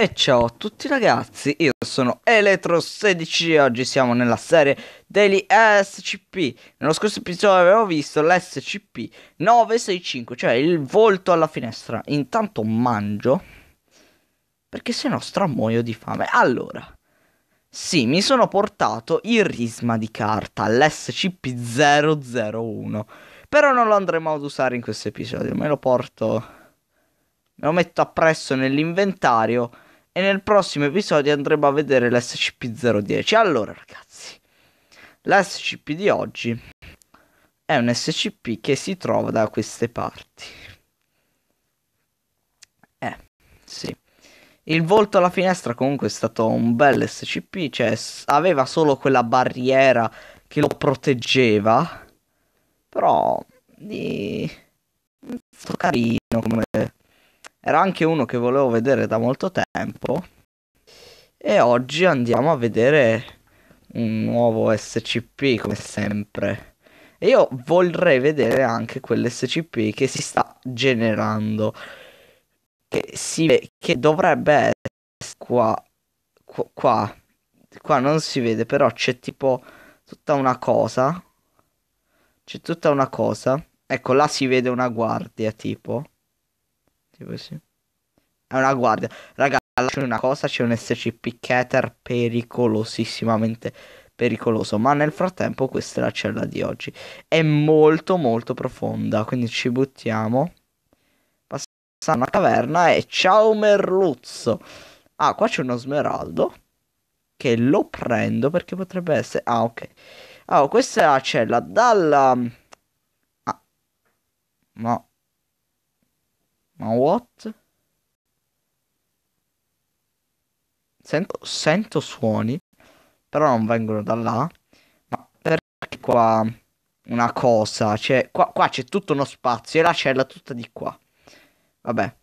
E ciao a tutti ragazzi, io sono eletro 16 e oggi siamo nella serie degli SCP Nello scorso episodio avevo visto l'SCP-965, cioè il volto alla finestra Intanto mangio, perché se no stramuoio di fame Allora, sì, mi sono portato il risma di carta, l'SCP-001 Però non lo andremo ad usare in questo episodio, me lo porto... Me lo metto appresso nell'inventario e nel prossimo episodio andremo a vedere l'SCP-010. Allora ragazzi, l'SCP di oggi è un SCP che si trova da queste parti. Eh, sì. Il volto alla finestra comunque è stato un bel SCP, cioè aveva solo quella barriera che lo proteggeva, però di... carino come era anche uno che volevo vedere da molto tempo. E oggi andiamo a vedere un nuovo SCP come sempre. E io vorrei vedere anche quell'SCP che si sta generando. Che, si, che dovrebbe essere qua, qua. Qua non si vede, però c'è tipo tutta una cosa. C'è tutta una cosa. Ecco, là si vede una guardia tipo. Tipo sì. È una guardia. Raga, lasciami una cosa, c'è un SCP Keter pericolosissimamente pericoloso. Ma nel frattempo questa è la cella di oggi. È molto molto profonda, quindi ci buttiamo. Passando alla caverna e ciao merluzzo. Ah, qua c'è uno smeraldo che lo prendo perché potrebbe essere... Ah, ok. Allora, oh, questa è la cella dalla... Ah. No. Ma what? Sento, sento suoni, però non vengono da là. Ma perché qua una cosa? Cioè, qua, qua c'è tutto uno spazio e la cella tutta di qua. Vabbè.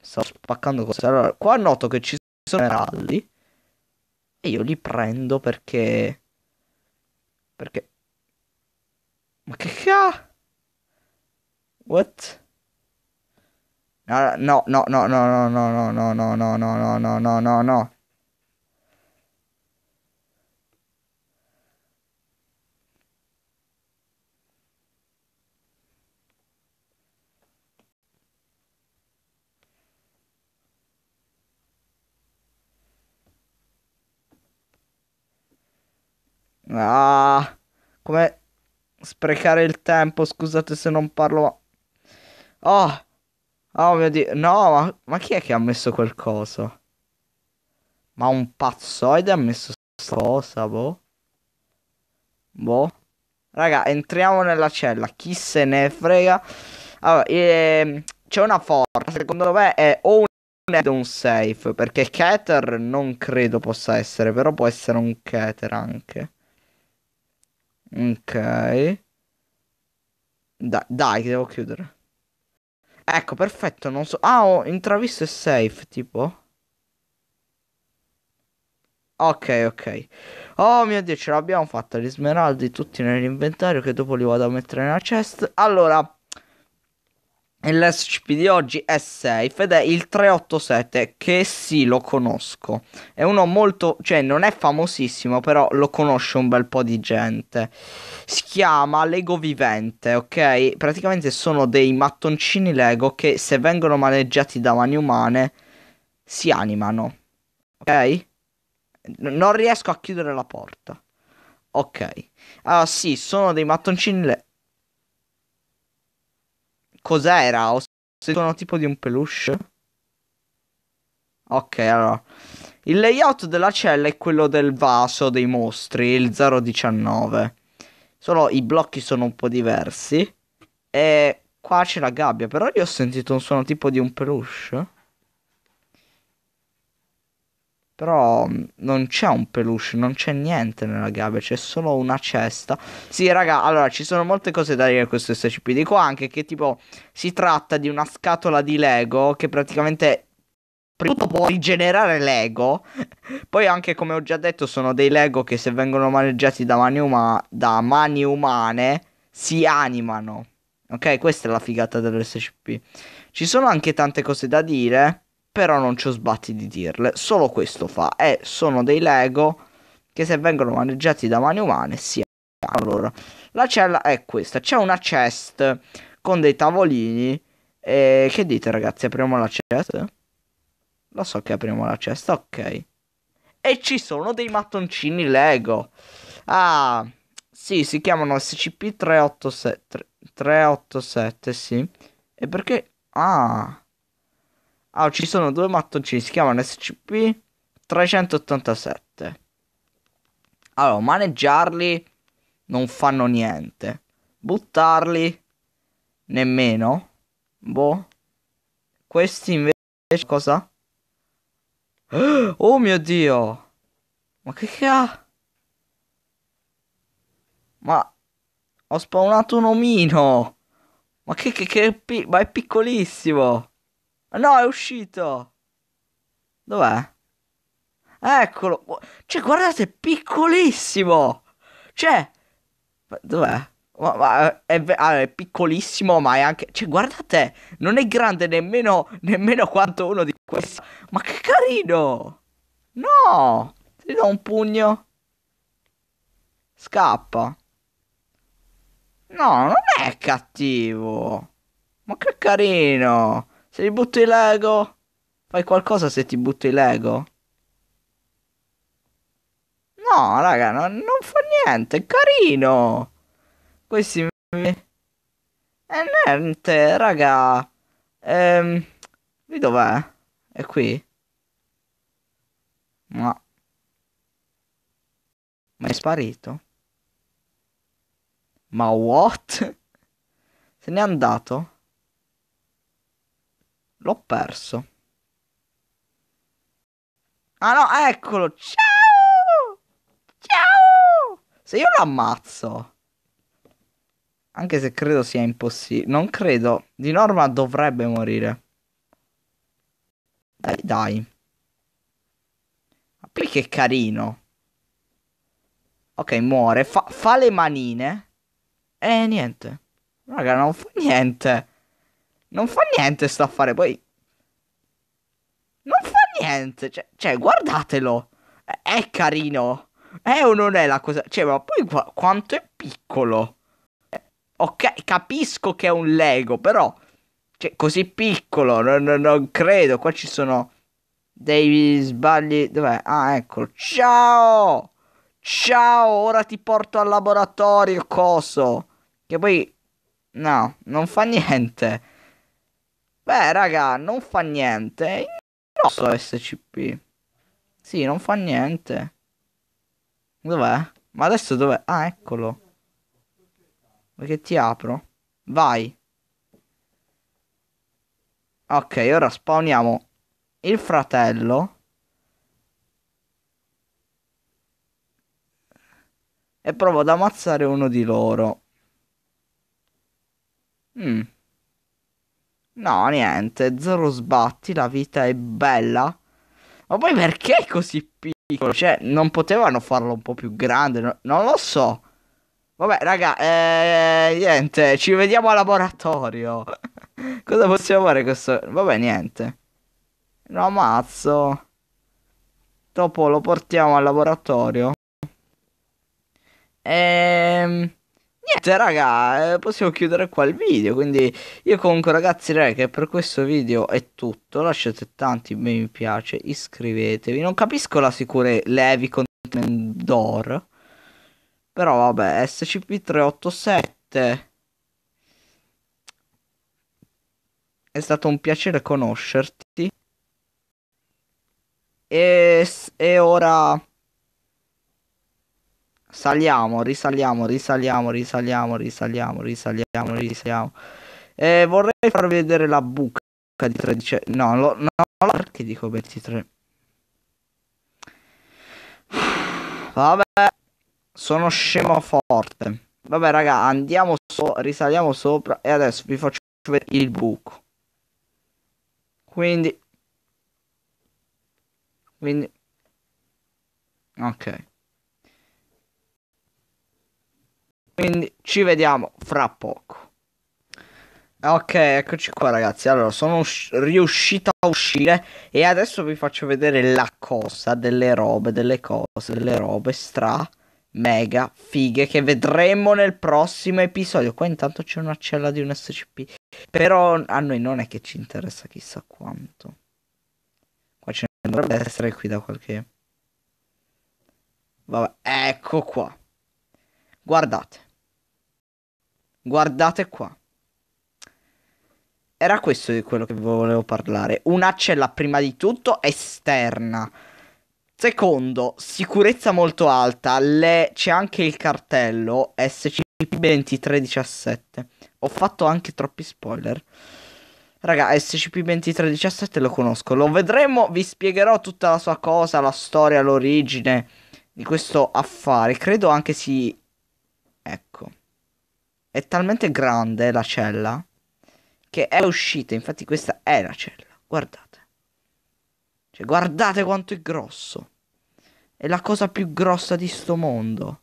Sto spaccando cose. Allora, qua noto che ci sono ralli. E io li prendo perché... Perché... Ma che ca... What? No, no, no, no, no, no, no, no, no, no, no, no, no, no, no. Ah, come sprecare il tempo, scusate se non parlo. Oh, Oh ah, mio dio, no, ma, ma chi è che ha messo qualcosa? Ma un pazzoide ha messo sta cosa, boh. Boh. Raga, entriamo nella cella, chi se ne frega. Allora, ehm, c'è una forza, secondo me è o un head o un safe, perché Keter non credo possa essere, però può essere un Keter anche. Ok. Da dai, che devo chiudere. Ecco, perfetto, non so... Ah, ho intravisto e safe, tipo. Ok, ok. Oh mio Dio, ce l'abbiamo fatta, gli smeraldi tutti nell'inventario che dopo li vado a mettere nella chest. Allora... E l'SCP di oggi è safe ed è il 387 che sì lo conosco. È uno molto, cioè non è famosissimo però lo conosce un bel po' di gente. Si chiama Lego Vivente, ok? Praticamente sono dei mattoncini Lego che se vengono maneggiati da mani umane si animano. Ok? Non riesco a chiudere la porta. Ok. Ah sì, sono dei mattoncini Lego cos'era? Ho sentito un tipo di un peluche. Ok, allora. Il layout della cella è quello del vaso dei mostri, il 019. Solo i blocchi sono un po' diversi. E qua c'è la gabbia, però io ho sentito un suono tipo di un peluche. Però mm, non c'è un peluche, non c'è niente nella gabbia, c'è solo una cesta. Sì, raga, allora ci sono molte cose da dire a questo SCP. Dico anche che tipo si tratta di una scatola di Lego che praticamente prima può rigenerare Lego. Poi anche come ho già detto sono dei Lego che se vengono maneggiati da mani, uma- da mani umane si animano. Ok, questa è la figata dell'SCP. Ci sono anche tante cose da dire però non ci ho sbatti di dirle. Solo questo fa. E sono dei Lego che se vengono maneggiati da mani umane si allora, la cella è questa. C'è una chest con dei tavolini. E che dite ragazzi? Apriamo la chest? Lo so che apriamo la chest, ok. E ci sono dei mattoncini Lego. Ah, sì, si chiamano SCP-387. 387, sì. E perché... Ah, Ah, ci sono due mattoncini, si chiamano SCP 387. Allora, maneggiarli non fanno niente. Buttarli nemmeno. Boh. Questi invece cosa? Oh mio dio! Ma che che ha? Ma ho spawnato un omino! Ma che che che ma è piccolissimo! Ma ah, no, è uscito. Dov'è? Eccolo. Cioè, guardate, è piccolissimo. Cioè, dov'è? Ma, ma è, ah, è, piccolissimo, ma è anche... Cioè, guardate, non è grande nemmeno, nemmeno quanto uno di questi. Ma che carino! No! Ti do un pugno. Scappa. No, non è cattivo. Ma che carino. Se mi butto i Lego. Fai qualcosa se ti butto i Lego? No, raga, no, non fa niente. È carino. Questi E niente, raga. Ehm... Lui dov'è? È qui? No. Ma è sparito? Ma what? Se n'è andato? L'ho perso. Ah no, eccolo. Ciao! Ciao! Se io lo ammazzo. Anche se credo sia impossibile. Non credo. Di norma dovrebbe morire. Dai, dai. Ma poi che carino. Ok, muore. Fa, fa le manine. E eh, niente. Raga, non fa niente. Non fa niente sto affare, poi... Non fa niente, cioè, cioè guardatelo. È carino. È o non è la cosa... Cioè, ma poi qua, quanto è piccolo. Eh, ok, capisco che è un Lego, però... Cioè, così piccolo, non, non, non credo. Qua ci sono dei sbagli... Dov'è? Ah, eccolo. Ciao! Ciao, ora ti porto al laboratorio, coso. Che poi... No, non fa niente. Beh, raga, non fa niente. No, so SCP. Sì, non fa niente. Dov'è? Ma adesso dov'è? Ah, eccolo. Vuoi che ti apro? Vai. Ok, ora spawniamo il fratello. E provo ad ammazzare uno di loro. Mmm. No, niente, zero sbatti, la vita è bella. Ma poi perché è così piccolo? Cioè, non potevano farlo un po' più grande, no, non lo so. Vabbè, raga, eh, niente, ci vediamo al laboratorio. Cosa possiamo fare questo? Vabbè, niente. Lo ammazzo. Dopo lo portiamo al laboratorio. Ehm niente eh, cioè, raga, eh, possiamo chiudere qua il video. Quindi io comunque ragazzi direi che per questo video è tutto. Lasciate tanti mi piace, iscrivetevi. Non capisco la sicurezza Levi Content Door. Però vabbè, SCP-387. È stato un piacere conoscerti. E, e ora... Saliamo, risaliamo, risaliamo, risaliamo, risaliamo, risaliamo, risaliamo. Eh, vorrei far vedere la buca di 13... No, lo, no, perché dico 23? Vabbè, sono scemo forte. Vabbè, raga, andiamo so risaliamo sopra e adesso vi faccio vedere il buco. Quindi... Quindi... Ok. Quindi ci vediamo fra poco. Ok, eccoci qua ragazzi. Allora, sono us- riuscito a uscire e adesso vi faccio vedere la cosa delle robe, delle cose, delle robe stra mega fighe che vedremo nel prossimo episodio. Qua intanto c'è una cella di un SCP, però a noi non è che ci interessa chissà quanto. Qua ce ne dovrebbe essere qui da qualche Vabbè, ecco qua. Guardate. Guardate qua. Era questo di quello che volevo parlare. Una cella prima di tutto esterna. Secondo, sicurezza molto alta. Le... C'è anche il cartello SCP-2317. Ho fatto anche troppi spoiler. Raga, SCP-2317 lo conosco. Lo vedremo, vi spiegherò tutta la sua cosa, la storia, l'origine di questo affare. Credo anche si Ecco. È talmente grande la cella che è uscita, infatti questa è la cella, guardate. Cioè, guardate quanto è grosso. È la cosa più grossa di sto mondo.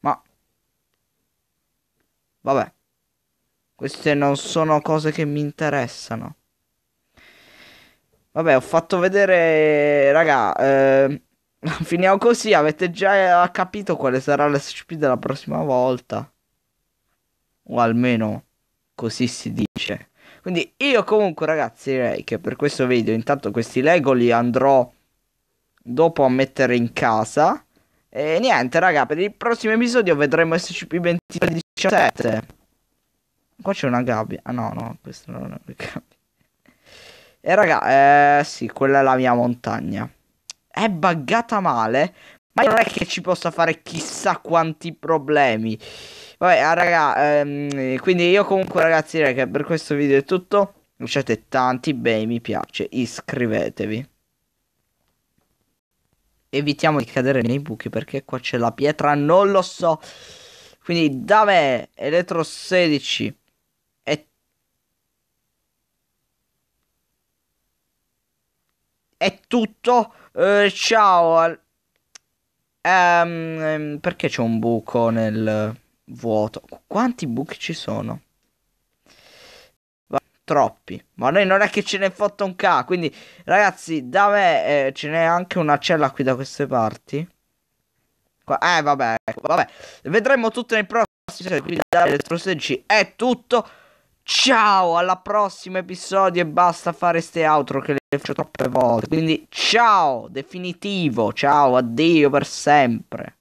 Ma... Vabbè. Queste non sono cose che mi interessano. Vabbè, ho fatto vedere... Raga... Eh... Finiamo così, avete già eh, capito quale sarà l'SCP della prossima volta. O almeno così si dice. Quindi io comunque ragazzi direi che per questo video intanto questi Lego li andrò dopo a mettere in casa. E niente raga, per il prossimo episodio vedremo SCP 2317. Qua c'è una gabbia. Ah no, no, questa non è una gabbia. E raga, eh sì, quella è la mia montagna è buggata male, ma non è che ci possa fare chissà quanti problemi. Vabbè, ah, raga, ehm, quindi io comunque ragazzi, direi che per questo video è tutto. Lasciate tanti bei mi piace, iscrivetevi. Evitiamo di cadere nei buchi perché qua c'è la pietra, non lo so. Quindi da me, Elettro 16. è tutto. Eh, ciao. Um, perché c'è un buco nel vuoto? Quanti buchi ci sono? troppi. Ma noi non è che ce ne fatto un ca. Quindi, ragazzi, da me eh, ce n'è anche una cella qui da queste parti. Qua, eh, vabbè, ecco, vabbè. Vedremo tutto nei prossimi. Quindi, da Electro 16 è tutto. Ciao, alla prossima episodio e basta fare ste outro che le faccio troppe volte. Quindi ciao, definitivo, ciao, addio per sempre.